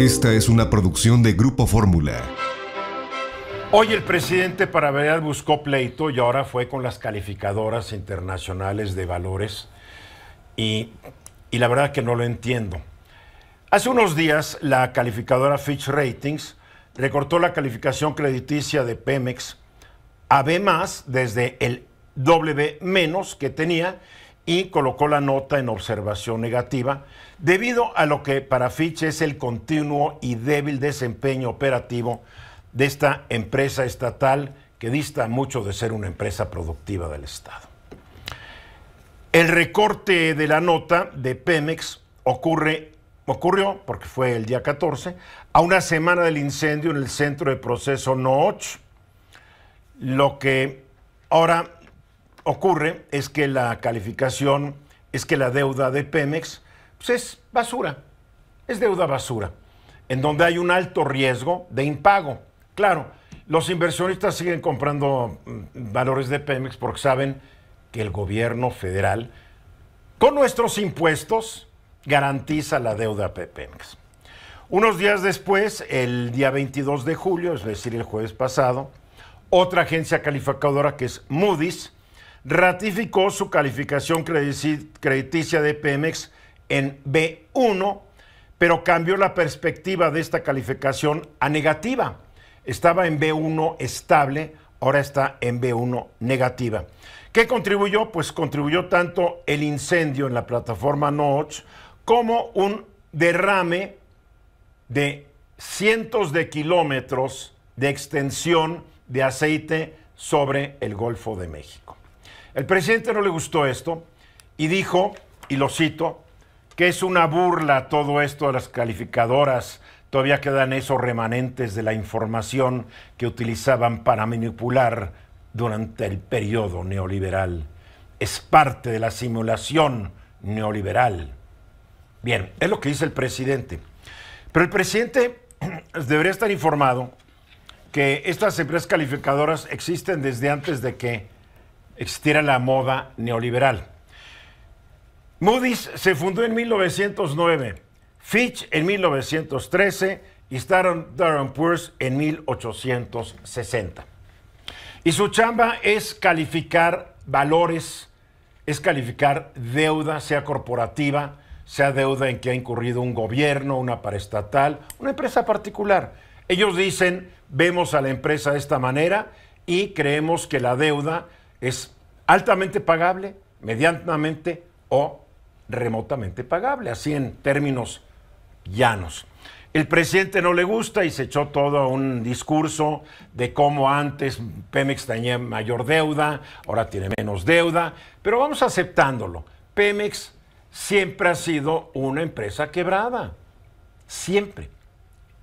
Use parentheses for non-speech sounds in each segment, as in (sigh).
Esta es una producción de Grupo Fórmula. Hoy el presidente para ver buscó pleito y ahora fue con las calificadoras internacionales de valores y, y la verdad que no lo entiendo. Hace unos días la calificadora Fitch Ratings recortó la calificación crediticia de Pemex a B desde el W menos que tenía y colocó la nota en observación negativa debido a lo que para Fitch es el continuo y débil desempeño operativo de esta empresa estatal que dista mucho de ser una empresa productiva del Estado. El recorte de la nota de Pemex ocurre, ocurrió, porque fue el día 14, a una semana del incendio en el centro de proceso Noch, lo que ahora ocurre es que la calificación, es que la deuda de Pemex pues, es basura, es deuda basura, en donde hay un alto riesgo de impago. Claro, los inversionistas siguen comprando mm, valores de Pemex porque saben que el gobierno federal, con nuestros impuestos, garantiza la deuda de Pemex. Unos días después, el día 22 de julio, es decir, el jueves pasado, otra agencia calificadora que es Moody's, ratificó su calificación crediticia de Pemex en B1, pero cambió la perspectiva de esta calificación a negativa. Estaba en B1 estable, ahora está en B1 negativa. ¿Qué contribuyó? Pues contribuyó tanto el incendio en la plataforma Notch como un derrame de cientos de kilómetros de extensión de aceite sobre el Golfo de México. El presidente no le gustó esto y dijo, y lo cito, que es una burla todo esto de las calificadoras. Todavía quedan esos remanentes de la información que utilizaban para manipular durante el periodo neoliberal. Es parte de la simulación neoliberal. Bien, es lo que dice el presidente. Pero el presidente (clears throat) debería estar informado que estas empresas calificadoras existen desde antes de que existiera la moda neoliberal. Moody's se fundó en 1909, Fitch en 1913 y Standard Poor's en 1860. Y su chamba es calificar valores, es calificar deuda, sea corporativa, sea deuda en que ha incurrido un gobierno, una paraestatal, una empresa particular. Ellos dicen, vemos a la empresa de esta manera y creemos que la deuda es altamente pagable, medianamente o remotamente pagable, así en términos llanos. El presidente no le gusta y se echó todo un discurso de cómo antes Pemex tenía mayor deuda, ahora tiene menos deuda, pero vamos aceptándolo. Pemex siempre ha sido una empresa quebrada, siempre.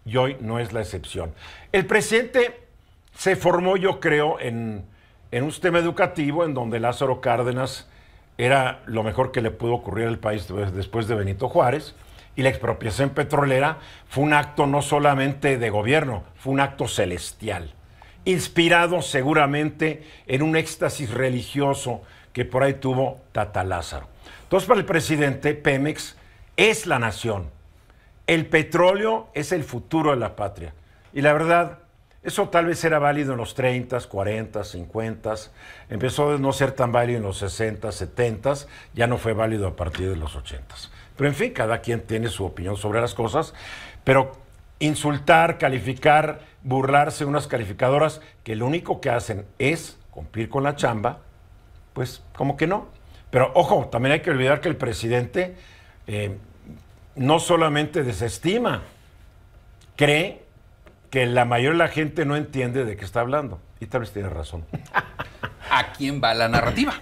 Y hoy no es la excepción. El presidente se formó, yo creo, en en un sistema educativo en donde Lázaro Cárdenas era lo mejor que le pudo ocurrir al país después de Benito Juárez, y la expropiación petrolera fue un acto no solamente de gobierno, fue un acto celestial, inspirado seguramente en un éxtasis religioso que por ahí tuvo Tata Lázaro. Entonces para el presidente Pemex es la nación, el petróleo es el futuro de la patria. Y la verdad, eso tal vez era válido en los 30, 40, 50, empezó a no ser tan válido en los 60, 70, ya no fue válido a partir de los 80. s Pero en fin, cada quien tiene su opinión sobre las cosas, pero insultar, calificar, burlarse unas calificadoras que lo único que hacen es cumplir con la chamba, pues como que no. Pero ojo, también hay que olvidar que el presidente eh, no solamente desestima, cree que la mayoría de la gente no entiende de qué está hablando. Y tal vez tiene razón. ¿A quién va la narrativa?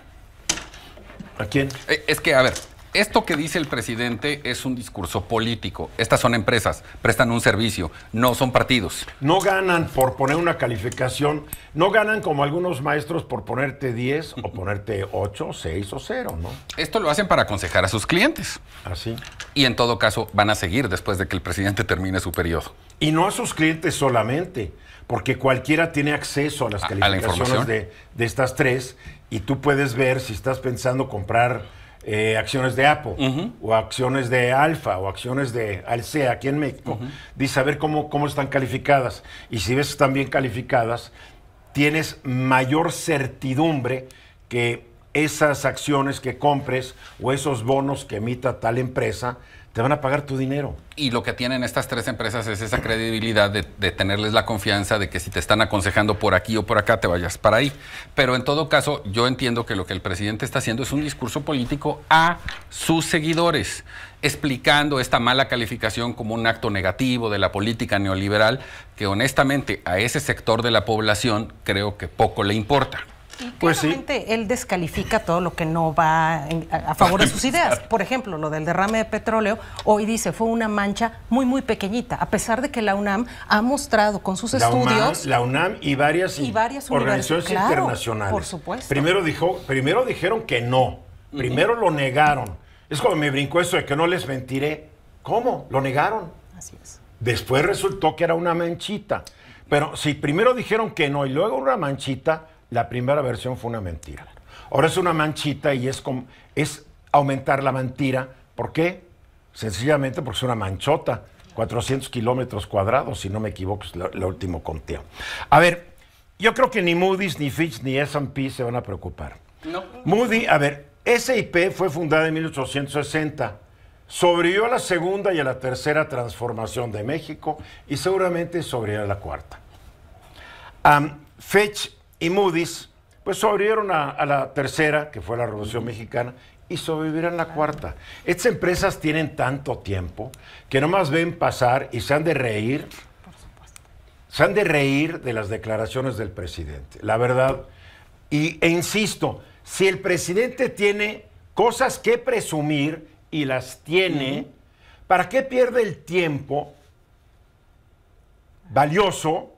¿A quién? Eh, es que, a ver, esto que dice el presidente es un discurso político. Estas son empresas, prestan un servicio, no son partidos. No ganan por poner una calificación, no ganan como algunos maestros por ponerte 10 o (laughs) ponerte 8, 6 o 0, ¿no? Esto lo hacen para aconsejar a sus clientes. Así. Y en todo caso van a seguir después de que el presidente termine su periodo. Y no a sus clientes solamente, porque cualquiera tiene acceso a las calificaciones de, estas tres y tú puedes ver si estás pensando comprar eh, acciones de Apple o acciones de Alfa o acciones de Alsea aquí en México. saber Dice a ver cómo, cómo están calificadas. Y si ves que están bien calificadas, tienes mayor certidumbre que esas acciones que compres o esos bonos que emita tal empresa te van a pagar tu dinero. Y lo que tienen estas tres empresas es esa credibilidad de, tenerles la confianza de que si te están aconsejando por aquí o por acá, te vayas para ahí. Pero en todo caso, yo entiendo que lo que el presidente está haciendo es un discurso político a sus seguidores, explicando esta mala calificación como un acto negativo de la política neoliberal, que honestamente a ese sector de la población creo que poco le importa. Y pues claramente él descalifica todo lo que no va a favor de (laughs) sus ideas. Por ejemplo, lo del derrame de petróleo, hoy dice fue una mancha muy, muy pequeñita, a pesar de que la UNAM ha mostrado con sus estudios. la UNAM y varias, y organizaciones internacionales. Por supuesto. Primero, dijo, primero dijeron que no, primero lo negaron. Es como me brincó eso de que no les mentiré. ¿Cómo? Lo negaron. Así es. Después resultó que era una manchita. Pero si primero dijeron que no y luego una manchita, la primera versión fue una mentira. Ahora es una manchita y es, como, es aumentar la mentira. ¿Por qué? Sencillamente porque es una manchota. 400 kilómetros cuadrados, si no me equivoco, es el último conteo. A ver, yo creo que ni Moody's, ni Fitch, ni S&P se van a preocupar. No. Moody, a ver, S&P fue fundada en 1860. Sobrevivió a la segunda y a la tercera transformación de México y seguramente sobrevivió a la cuarta. Fitch y Moody's, pues sobrevivieron a, la tercera, que fue la Revolución Mexicana, y sobrevivirán la cuarta. Estas empresas tienen tanto tiempo que nomás ven pasar y se han de reír. Se han de reír de las declaraciones del presidente. La verdad, y, e insisto, si el presidente tiene cosas que presumir y las tiene, ¿para qué pierde el tiempo valioso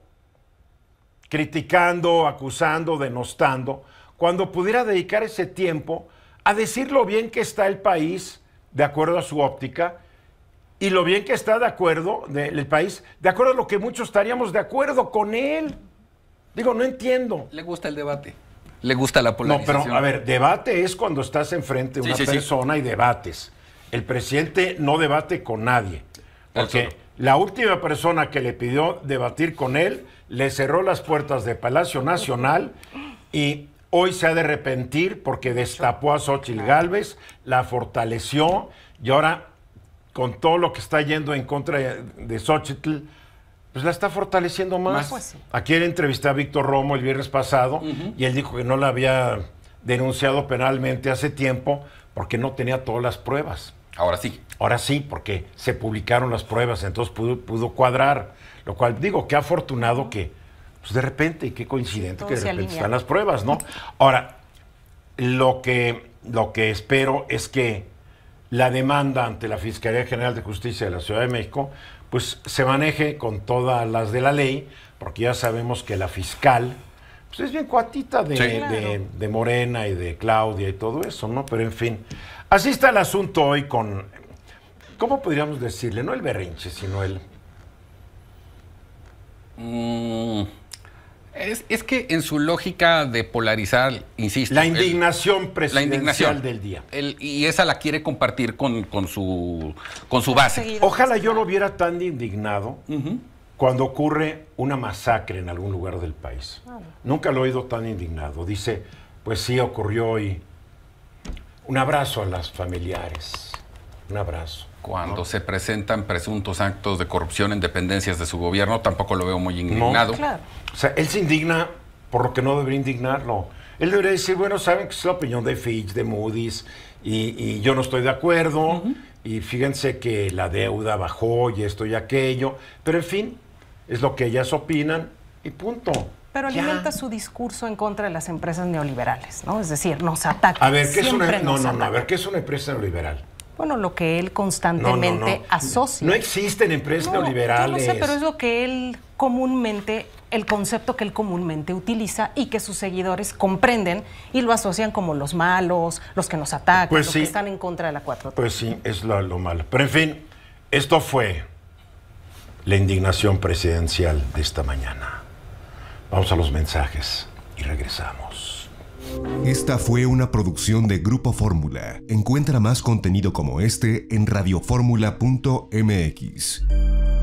criticando, acusando, denostando, cuando pudiera dedicar ese tiempo a decir lo bien que está el país, de acuerdo a su óptica, y lo bien que está de acuerdo del país, de acuerdo a lo que muchos estaríamos de acuerdo con él. Digo, no entiendo. Le gusta el debate. Le gusta la política. No, pero a ver, debate es cuando estás enfrente de una persona y debates. El presidente no debate con nadie. Porque la última persona que le pidió debatir con él le cerró las puertas de Palacio Nacional y hoy se ha de arrepentir porque destapó a Xochitl Galvez, la fortaleció y ahora con todo lo que está yendo en contra de Xochitl, pues la está fortaleciendo más. Aquí pues él entrevisté a Víctor Romo el viernes pasado y él dijo que no la había denunciado penalmente hace tiempo porque no tenía todas las pruebas. Ahora sí. Ahora sí, porque se publicaron las pruebas, entonces pudo, cuadrar. Lo cual digo, qué afortunado que, pues de repente, qué coincidente que de repente están las pruebas, ¿no? Ahora, lo que, lo que espero es que la demanda ante la Fiscalía General de Justicia de la Ciudad de México, pues se maneje con todas las de la ley, porque ya sabemos que la fiscal, pues es bien cuatita de, de Morena y de Claudia y todo eso, ¿no? Pero en fin. Así está el asunto hoy con, ¿cómo podríamos decirle? No el berrinche, sino el... Mm, es, que en su lógica de polarizar, insisto... La indignación presidencial del día. y esa la quiere compartir con, su, con su base. Ojalá yo lo viera tan indignado cuando ocurre una masacre en algún lugar del país. Ah, Nunca lo he oído tan indignado. Dice, pues sí, ocurrió y un abrazo a las familiares. Un abrazo. Cuando se presentan presuntos actos de corrupción en dependencias de su gobierno, tampoco lo veo muy indignado. claro. O sea, él se indigna por lo que no debería indignarlo. Él debería decir, bueno, saben que es la opinión de Fitch, de Moody's, y, yo no estoy de acuerdo, y fíjense que la deuda bajó y esto y aquello, pero en fin, es lo que ellas opinan y punto. Pero alimenta su discurso en contra de las empresas neoliberales, ¿no? Es decir, nos ataca. A ver, ¿qué es una, no, no, no, a ver, ¿qué es una empresa neoliberal? Bueno, lo que él constantemente asocia. No existen empresas neoliberales. Yo no sé, pero es lo que él comúnmente, el concepto que él comúnmente utiliza y que sus seguidores comprenden y lo asocian como los malos, los que nos atacan, pues los que están en contra de la 4T. Pues sí, es lo, lo malo. Pero en fin, esto fue la indignación presidencial de esta mañana. Vamos a los mensajes y regresamos. Esta fue una producción de Grupo Fórmula. Encuentra más contenido como este en radioformula.mx.